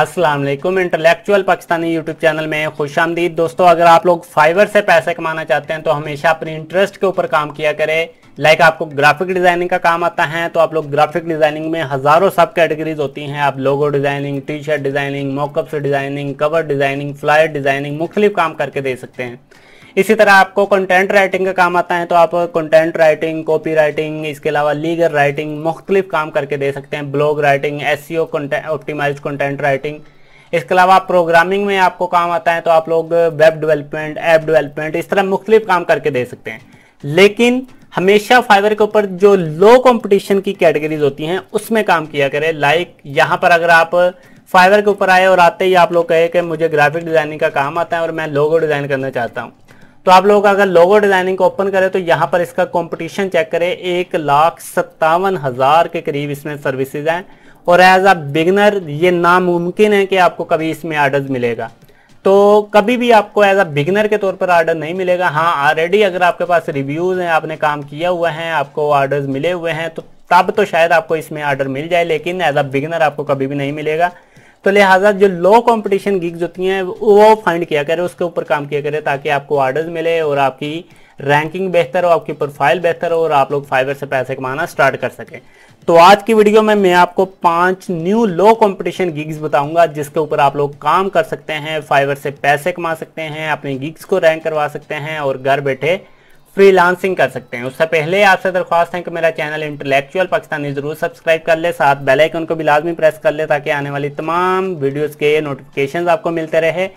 Aslam intellectual Pakistani YouTube channel में खुश आमदीद दोस्तों अगर आप लोग फाइवर से पैसे कमाना चाहते हैं तो हमेशा अपने इंटरेस्ट के ऊपर काम किया करें लाइक आपको ग्राफिक डिज़ाइनिंग का काम आता है तो आप लोग ग्राफिक डिज़ाइनिंग में हज़ारों सब कैटेगरीज होती हैं आप logo designing T shirt designing mockups designing cover designing flyer designing मुख्तलिफ काम करके दे सकते हैं इसी तरह आपको कंटेंट राइटिंग का काम आता है तो आप कंटेंट राइटिंग कॉपी राइटिंग इसके अलावा लीगल राइटिंग मुख्तलिफ काम करके दे सकते हैं ब्लॉग राइटिंग एस सी ऑप्टिमाइज कंटेंट राइटिंग इसके अलावा प्रोग्रामिंग में आपको काम आता है तो आप लोग वेब डेवलपमेंट ऐप डेवलपमेंट इस तरह मुख्तलिफ काम करके दे सकते हैं लेकिन हमेशा फाइवर के ऊपर जो लो कॉम्पिटिशन की कैटेगरीज होती हैं उसमें काम किया करें लाइक यहाँ पर अगर आप फाइवर के ऊपर आए और आते ही आप लोग कहे कि मुझे ग्राफिक डिज़ाइनिंग का काम आता है और मैं लोगो डिज़ाइन करना चाहता हूँ तो आप लोग अगर लोगो डिजाइनिंग को ओपन करें तो यहाँ पर इसका कंपटीशन चेक करें एक लाख सत्तावन हज़ार के करीब इसमें सर्विसेज हैं और एज अ बिगनर ये नामुमकिन है कि आपको कभी इसमें आर्डर मिलेगा तो कभी भी आपको एज अ बिगनर के तौर पर आर्डर नहीं मिलेगा हाँ ऑलरेडी अगर आपके पास रिव्यूज़ हैं आपने काम किया हुआ है आपको ऑर्डर मिले हुए हैं तो तब तो शायद आपको इसमें ऑर्डर मिल जाए लेकिन एज अ बिगनर आपको कभी भी नहीं मिलेगा तो लिहाजा जो लो कंपटीशन गिग्स होती हैं वो फाइंड किया करें उसके ऊपर काम किया करें ताकि आपको ऑर्डर्स मिले और आपकी रैंकिंग बेहतर हो आपकी प्रोफाइल बेहतर हो और आप लोग फाइबर से पैसे कमाना स्टार्ट कर सकें तो आज की वीडियो में मैं आपको पांच न्यू लो कंपटीशन गिग्स बताऊंगा जिसके ऊपर आप लोग काम कर सकते हैं फाइबर से पैसे कमा सकते हैं अपने गिग्स को रैंक करवा सकते हैं और घर बैठे फ्रीलांसिंग कर सकते हैं उससे पहले आपसे दरख्वास्त है कि मेरा चैनल इंटेलेक्चुअल पाकिस्तानी ज़रूर सब्सक्राइब कर ले साथ बेल आइकन को भी लाजमी प्रेस कर ले ताकि आने वाली तमाम वीडियोस के नोटिफिकेशन आपको मिलते रहे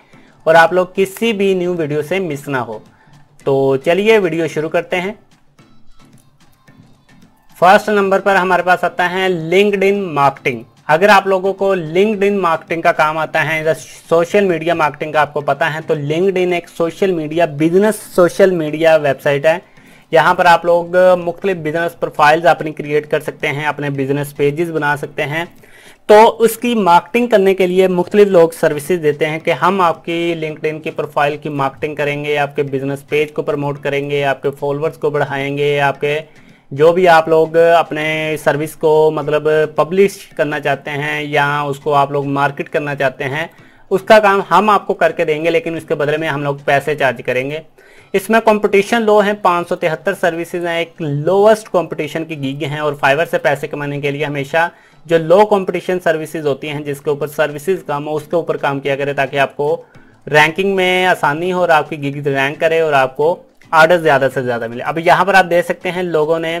और आप लोग किसी भी न्यू वीडियो से मिस ना हो तो चलिए वीडियो शुरू करते हैं फर्स्ट नंबर पर हमारे पास आता है लिंकड इन मार्केटिंग अगर आप लोगों को लिंकड इन मार्केटिंग का काम आता है सोशल मीडिया मार्केटिंग का आपको पता है तो लिंकड इन एक social media business social media website है यहाँ पर आप लोग मुख्तलि बिजनेस प्रोफाइल्स अपनी क्रिएट कर सकते हैं अपने बिजनेस पेजेस बना सकते हैं तो उसकी मार्केटिंग करने के लिए मुख्तलि लोग सर्विसेज देते हैं कि हम आपकी लिंकड की प्रोफाइल की मार्केटिंग करेंगे आपके बिजनेस पेज को प्रमोट करेंगे आपके फॉलोअर्स को बढ़ाएंगे आपके जो भी आप लोग अपने सर्विस को मतलब पब्लिश करना चाहते हैं या उसको आप लोग मार्केट करना चाहते हैं उसका काम हम आपको करके देंगे लेकिन उसके बदले में हम लोग पैसे चार्ज करेंगे इसमें कंपटीशन लो है पाँच सौ तिहत्तर सर्विसेज हैं एक लोवेस्ट कंपटीशन की गिग हैं और फाइवर से पैसे कमाने के लिए हमेशा जो लो कंपटीशन सर्विसेज होती हैं जिसके ऊपर सर्विसेज कम हो उसके ऊपर काम किया करें ताकि आपको रैंकिंग में आसानी हो और आपकी गिग रैंक करे और आपको ऑर्डर ज़्यादा से ज़्यादा मिले अब यहाँ पर आप देख सकते हैं लोगों ने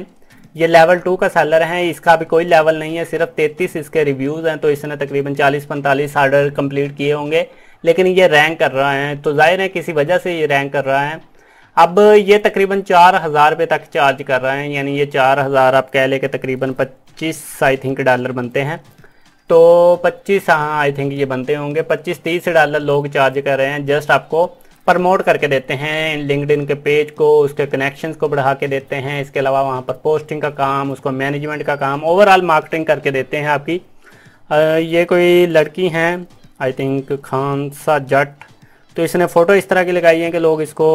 ये लेवल टू का सेलर है इसका अभी कोई लेवल नहीं है सिर्फ 33 इसके रिव्यूज़ हैं तो इसने तकरीबन 40-45 ऑर्डर कंप्लीट किए होंगे लेकिन ये रैंक कर रहा है तो जाहिर है किसी वजह से ये रैंक कर रहा है अब ये तकरीबन चार हज़ार रुपये तक चार्ज कर रहे हैं यानी ये चार हज़ार आप कह लें कि तकरीबन पच्चीस आई थिंक डॉलर बनते हैं तो पच्चीस हाँ आई थिंक ये बनते होंगे पच्चीस तीस डॉलर लोग चार्ज कर रहे हैं जस्ट आपको प्रमोट करके देते हैं लिंकड के पेज को उसके कनेक्शंस को बढ़ा के देते हैं इसके अलावा वहाँ पर पोस्टिंग का काम उसको मैनेजमेंट का काम ओवरऑल मार्केटिंग करके देते हैं आपकी ये कोई लड़की हैं आई थिंक खान सा जट तो इसने फ़ोटो इस तरह की लगाई है कि लोग इसको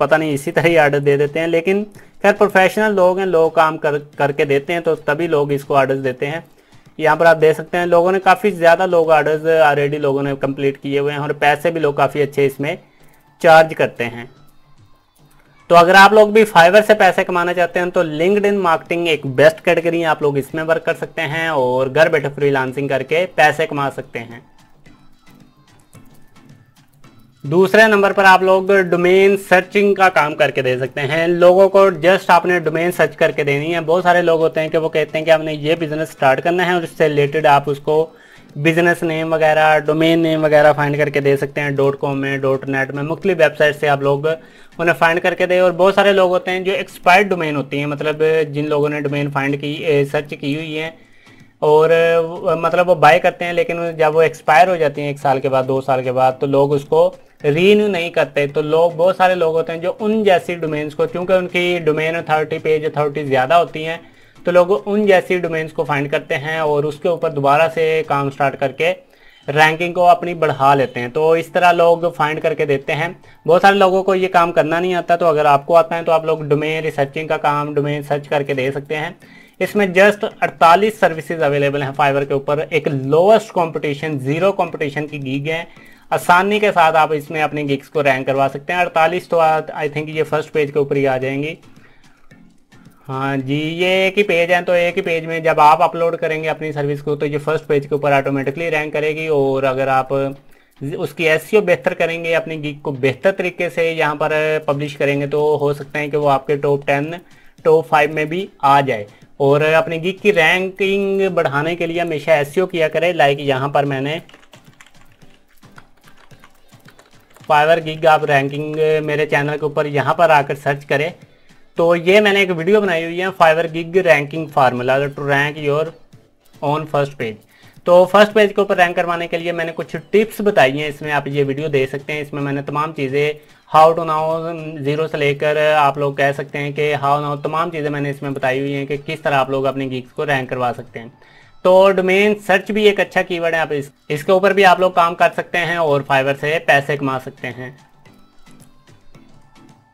पता नहीं इसी तरह ही आर्डर दे देते हैं लेकिन खैर प्रोफेशनल लोग हैं लोग काम कर करके देते हैं तो तभी लोग इसको आर्डर्स देते हैं यहाँ पर आप देख सकते हैं लोगों ने काफ़ी ज़्यादा लोग आर्डर्स ऑलरेडी लोगों ने कंप्लीट किए हुए हैं और पैसे भी लोग काफ़ी अच्छे इसमें चार्ज करते हैं तो अगर आप लोग भी फाइवर से पैसे कमाना चाहते हैं तो लिंकड इन मार्केटिंग एक बेस्ट कैटेगरी है आप लोग इसमें वर्क कर सकते हैं और घर बैठे फ्रीलांसिंग करके पैसे कमा सकते हैं दूसरे नंबर पर आप लोग डोमेन सर्चिंग का काम करके दे सकते हैं लोगों को जस्ट आपने डोमेन सर्च करके देनी है बहुत सारे लोग होते हैं कि वो कहते हैं कि हमने ये बिजनेस स्टार्ट करना है और इससे रिलेटेड आप उसको बिजनेस नेम वगैरह डोमेन नेम वगैरह फाइंड करके दे सकते हैं डॉट कॉम में डॉट नेट में मुख्तलि वेबसाइट से आप लोग उन्हें फाइंड करके दे और बहुत सारे लोग होते हैं जो एक्सपायर्ड डोमेन होती हैं मतलब जिन लोगों ने डोमेन फाइंड की सर्च की हुई है और मतलब वो बाय करते हैं लेकिन जब वो एक्सपायर हो जाती हैं एक साल के बाद दो साल के बाद तो लोग उसको रीन्यू नहीं करते तो लोग बहुत सारे लोग होते हैं जो उन जैसी डोमेन्स को क्योंकि उनकी डोमेन अथॉरिटी पेज अथॉरिटी ज़्यादा होती हैं तो लोग उन जैसी डोमेन्स को फाइंड करते हैं और उसके ऊपर दोबारा से काम स्टार्ट करके रैंकिंग को अपनी बढ़ा लेते हैं तो इस तरह लोग फाइंड करके देते हैं बहुत सारे लोगों को ये काम करना नहीं आता तो अगर आपको आता है तो आप लोग डोमेन रिसर्चिंग का काम डोमेन सर्च करके दे सकते हैं इसमें जस्ट 48 सर्विसेज अवेलेबल हैं फाइवर के ऊपर एक लोवेस्ट कंपटीशन जीरो कंपटीशन की गीग है आसानी के साथ आप इसमें अपनी गिग्स को रैंक करवा सकते हैं अड़तालीस तो आई थिंक ये फर्स्ट पेज के ऊपर ही आ जाएंगी हाँ जी ये एक ही पेज है तो एक ही पेज में जब आप अपलोड करेंगे अपनी सर्विस को तो ये फर्स्ट पेज के ऊपर ऑटोमेटिकली रैंक करेगी और अगर आप उसकी एस e बेहतर करेंगे अपनी गीक को बेहतर तरीके से यहाँ पर पब्लिश करेंगे तो हो सकता है कि वो आपके टॉप टेन टॉप फाइव में भी आ जाए और अपनी गीक की रैंकिंग बढ़ाने के लिए हमेशा एस e किया करें लाइक यहाँ पर मैंने फाइवर गिग आप रैंकिंग मेरे चैनल के ऊपर यहाँ पर आकर सर्च करें तो ये मैंने एक वीडियो बनाई हुई है Fiverr gig ranking formula to rank your on first page तो फर्स्ट पेज के ऊपर रैंक करवाने के लिए मैंने कुछ टिप्स बताई हैं इसमें आप ये वीडियो दे सकते हैं इसमें मैंने तमाम चीज़ें हाउ टू नाउ जीरो से लेकर आप लोग कह सकते हैं कि हाउ नाउ तमाम चीज़ें मैंने इसमें बताई हुई हैं कि किस तरह आप लोग अपने गिग्स को रैंक करवा सकते हैं तो डोमेन सर्च भी एक अच्छा कीवर्ड है आप इस, इसके ऊपर भी आप लोग काम कर सकते हैं और फाइवर से पैसे कमा सकते हैं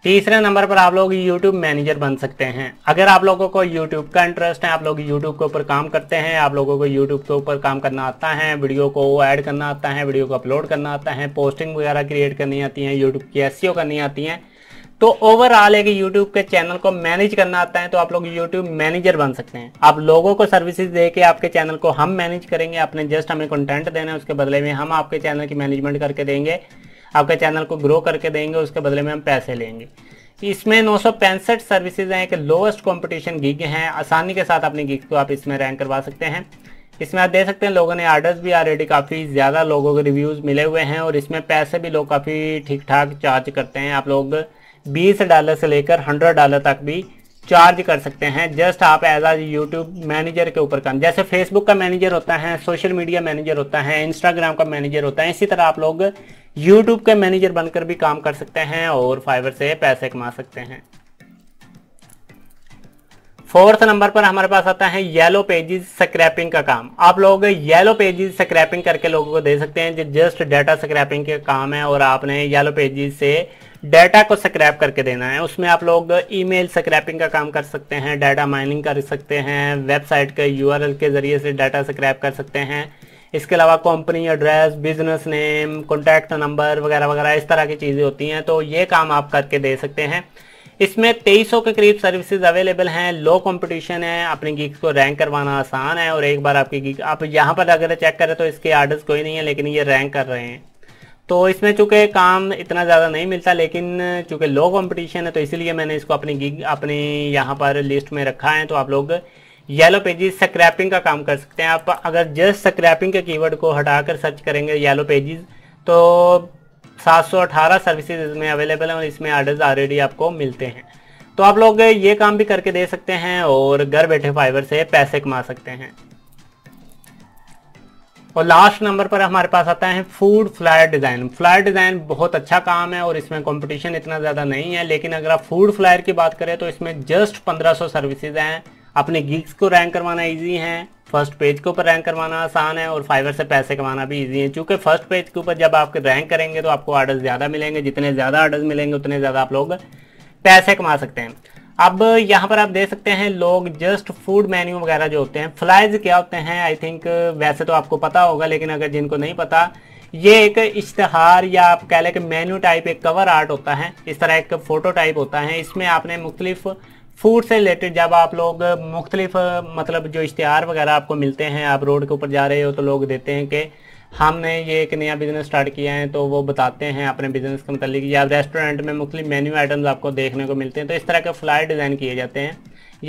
तीसरे नंबर पर आप लोग यूट्यूब मैनेजर बन सकते हैं अगर आप लोगों को यूट्यूब का इंटरेस्ट है आप लोग यूट्यूब के ऊपर काम करते हैं आप लोगों को यूट्यूब के ऊपर काम करना आता है वीडियो को ऐड करना आता है वीडियो को अपलोड करना आता है पोस्टिंग वगैरह क्रिएट करनी आती है यूट्यूब की एस e करनी आती है तो ओवरऑल एक यूट्यूब के चैनल को मैनेज करना आता है तो आप लोग यूट्यूब मैनेजर बन सकते हैं आप लोगों को सर्विसेज दे के आपके चैनल को हम मैनेज करेंगे आपने जस्ट हमें कंटेंट देना है उसके बदले में हम आपके चैनल की मैनेजमेंट करके देंगे आपके चैनल को ग्रो करके देंगे उसके बदले में हम पैसे लेंगे इसमें नौ सौ पैंसठ सर्विसेज हैं एक लोवेस्ट कॉम्पिटिशन गिग हैं आसानी के साथ अपनी गिग को आप इसमें रैंक करवा सकते हैं इसमें आप देख सकते हैं लोगों ने आर्डर्स भी ऑलरेडी काफ़ी ज़्यादा लोगों के रिव्यूज़ मिले हुए हैं और इसमें पैसे भी लोग काफ़ी ठीक ठाक चार्ज करते हैं आप लोग 20 डॉलर से लेकर 100 डॉलर तक भी चार्ज कर सकते हैं जस्ट आप एज आ यूट्यूब मैनेजर के ऊपर काम जैसे फेसबुक का मैनेजर होता है सोशल मीडिया मैनेजर होता है इंस्टाग्राम का मैनेजर होता है इसी तरह आप लोग यूट्यूब के मैनेजर बनकर भी काम कर सकते हैं और फाइबर से पैसे कमा सकते हैं फोर्थ नंबर पर हमारे पास आता है येलो पेजेस स्क्रैपिंग का काम आप लोग येलो पेजेस स्क्रैपिंग करके लोगों को दे सकते हैं जो जस्ट डाटा स्क्रैपिंग का काम है और आपने येलो पेजेस से डाटा को स्क्रैप करके देना है उसमें आप लोग ईमेल स्क्रैपिंग का काम कर सकते हैं डाटा माइनिंग कर सकते हैं वेबसाइट के यू के ज़रिए से डाटा स्क्रैप कर सकते हैं इसके अलावा company address business name contact number वगैरह वगैरह इस तरह की चीज़ें होती हैं तो ये काम आप करके दे सकते हैं इसमें 2300 के करीब सर्विसेज अवेलेबल हैं लो कंपटीशन है अपने गीक्स को रैंक करवाना आसान है और एक बार आपकी गीक आप यहाँ पर अगर चेक करें तो इसके आर्डर्स कोई नहीं है लेकिन ये रैंक कर रहे हैं तो इसमें चूंकि काम इतना ज़्यादा नहीं मिलता लेकिन चूंकि लो कॉम्पिटिशन है तो इसीलिए मैंने इसको अपनी गिग अपने यहाँ पर लिस्ट में रखा है तो आप लोग येलो पेजेस स्क्रैपिंग का काम कर सकते हैं आप अगर जस्ट स्क्रैपिंग के कीवर्ड को हटाकर सर्च करेंगे येलो पेजेस तो 718 सर्विसेज इसमें अवेलेबल हैं और इसमें आर्डर्स ऑलरेडी आपको मिलते हैं तो आप लोग ये काम भी करके दे सकते हैं और घर बैठे फाइबर से पैसे कमा सकते हैं और लास्ट नंबर पर हमारे पास आता है food flyer design flyer design बहुत अच्छा काम है और इसमें कंपटीशन इतना ज़्यादा नहीं है लेकिन अगर आप फूड फ्लायर की बात करें तो इसमें जस्ट 1500 सर्विसेज हैं अपने गिग्स को रैंक करवाना इजी है फर्स्ट पेज के ऊपर रैंक करवाना आसान है और फाइवर से पैसे कमाना भी इजी है क्योंकि फर्स्ट पेज के ऊपर जब आप रैंक करेंगे तो आपको ऑर्डर ज़्यादा मिलेंगे जितने ज़्यादा ऑर्डर मिलेंगे उतने ज़्यादा आप लोग पैसे कमा सकते हैं अब यहाँ पर आप देख सकते हैं लोग जस्ट फूड मेन्यू वगैरह जो होते हैं फ्लाइज क्या होते हैं आई थिंक वैसे तो आपको पता होगा लेकिन अगर जिनको नहीं पता ये एक इश्तहार या आप कह लें कि मेन्यू टाइप एक कवर आर्ट होता है इस तरह एक फोटो टाइप होता है इसमें आपने मुख्तलिफ फूड से रिलेटेड जब आप लोग मुख्तलिफ मतलब जो इश्तहार वगैरह आपको मिलते हैं आप रोड के ऊपर जा रहे हो तो लोग देते हैं कि हमने ये एक नया बिज़नेस स्टार्ट किया है तो वो बताते हैं अपने बिज़नेस के मतलब या रेस्टोरेंट में मुख्तु मेन्यू आइटम्स आपको देखने को मिलते हैं तो इस तरह के फ्लाई डिज़ाइन किए जाते हैं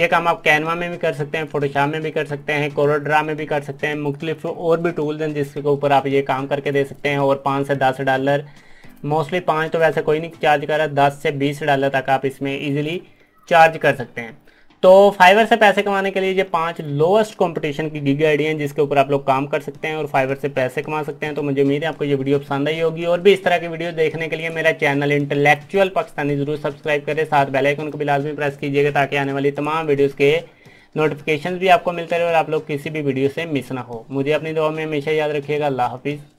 ये काम आप कैनवा में भी कर सकते हैं फोटोशॉप में भी कर सकते हैं कोरोड्रा में भी कर सकते हैं मुख्तलिफ और भी टूल्स हैं जिसके ऊपर आप ये काम करके दे सकते हैं और पाँच से दस डॉलर मोस्टली पाँच तो वैसे कोई नहीं चार्ज कर रहा दस से बीस डॉलर तक आप इसमें ईजिली चार्ज कर सकते हैं तो फाइवर से पैसे कमाने के लिए ये पांच लोएस्ट कंपटीशन की गिग आईडी हैं जिसके ऊपर आप लोग काम कर सकते हैं और फाइवर से पैसे कमा सकते हैं तो मुझे उम्मीद है आपको ये वीडियो पसंद आई होगी और भी इस तरह की वीडियो देखने के लिए मेरा चैनल इंटेलेक्चुअल पाकिस्तानी जरूर सब्सक्राइब करें साथ बेल आइकन को भी लाजमी प्रेस कीजिएगा ताकि आने वाली तमाम वीडियोज़ के नोटिफिकेशन भी आपको मिलते रहे और आप लोग किसी भी वीडियो से मिस ना हो मुझे अपनी दुआ में हमेशा याद रखिएगा अल्लाह हाफिज़